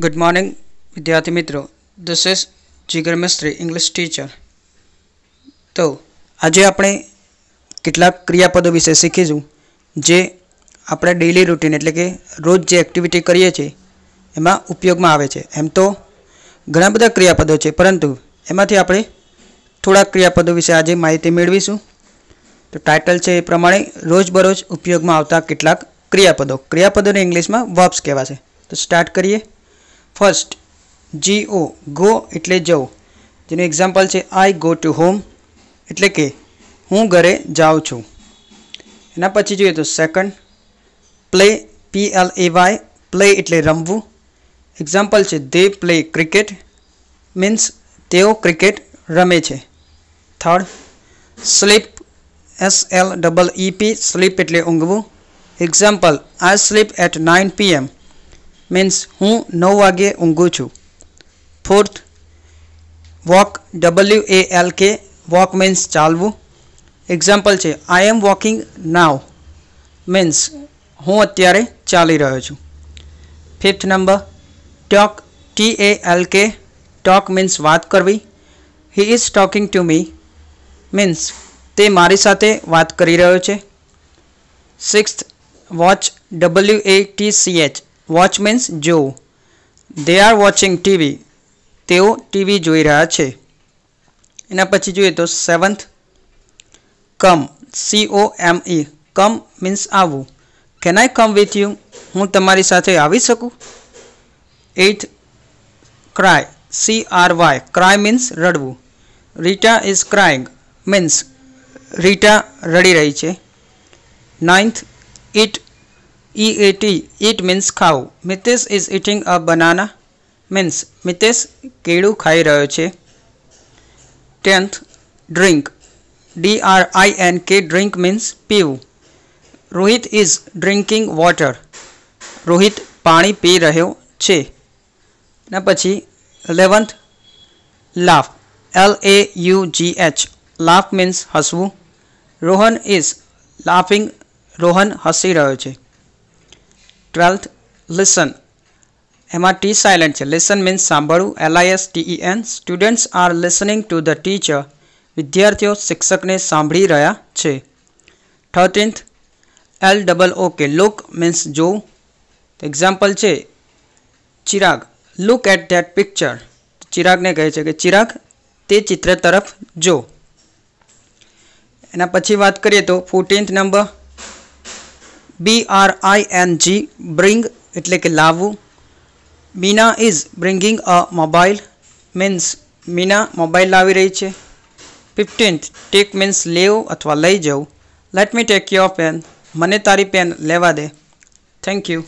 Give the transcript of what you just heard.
Good morning વિદ્યાર્થી મિત્રો this is Jigar Mistry English teacher તો આજે આપણે કેટલાક ક્રિયાપદો વિશે શીખીશું જે આપણે ડેઇલી રૂટીન એટલે કે રોજ જે એક્ટિવિટી કરીએ છીએ એમાં ઉપયોગમાં આવે છે એમ તો ઘણા બધા ક્રિયાપદો છે પરંતુ એમાંથી આપણે થોડા ક્રિયાપદો વિશે આજે માહિતી મેળવીશું તો ટાઇટલ છે એ પ્રમાણે રોજબરોજ ઉપયોગમાં આવતા કેટલાક ક્રિયાપદો ક્રિયાપદોને ઇંગ્લિશમાં વર્બ્સ કહેવાશે તો સ્ટાર્ટ કરીએ फर्स्ट जी ओ गो એટલે જાવ જેનો એક્ઝામ્પલ છે આઈ ગો ટુ હોમ એટલે કે હું ઘરે જાઉં છું એના પછી જોઈએ તો second play P L A Y play એટલે રમવું એક્ઝામ્પલ છે দে પ્લે ક્રિકેટ મીન્સ તેઓ ક્રિકેટ રમે છે third sleep S L double E P sleep એટલે ઊંઘવું એક્ઝામ્પલ આ સ્લીપ એટ 9 પીએમ मीन्स हूँ नौ वगे ऊँगू छू fourth walk W A L K walk means चालव एक्जाम्पल से I am walking now means हूँ अत्यार चाली रो छु fifth number talk T A L K talk means बात करवी he is talking to me means ते मरी साथ बात करो sixth watch W A T C H watch means जो दे आर वाचिंग टीवी तेओ टीवी જોઈ રહ્યા છે એના પછી જોએ તો seventh come c o m e come means આવવું can I come with you હું તમારી સાથે આવી શકું 8th cry c r y cry means રડવું Rita is crying means Rita રડી રહી છે 9th eat E A T. Eat means ખાવું Mitesh is eating a banana means Mitesh કેળું ખાઈ રહ્યો છે tenth drink D R I N K drink means પીવું Rohit is drinking water Rohit પાણી પી રહ્યો છે ને પછી eleventh laugh L A U G H laugh means હસવું રોહન ઇઝ લાફિંગ રોહન હસી રહ્યો છે ટ્વેલ્થ લિસન એમાં ટી સાયલન્ટ છે લિસન મીન્સ સાંભળવું L I S T E N students are listening to the teacher વિદ્યાર્થીઓ શિક્ષકને સાંભળી રહ્યા છે thirteenth L double O K look means જોવું એક્ઝામ્પલ છે Chirag look at that picture ચિરાગને કહે છે કે ચિરાગ તે ચિત્ર તરફ જો એના પછી વાત કરીએ તો fourteenth number B R I N G bring इतले के लाव Meena is bringing a mobile means Meena mobile ला रही है फिफ्टींथ टेक मीन्स ले अथवा लई जाऊँ let me take your pen मैंने तारी पेन लेवा दे थैंक यू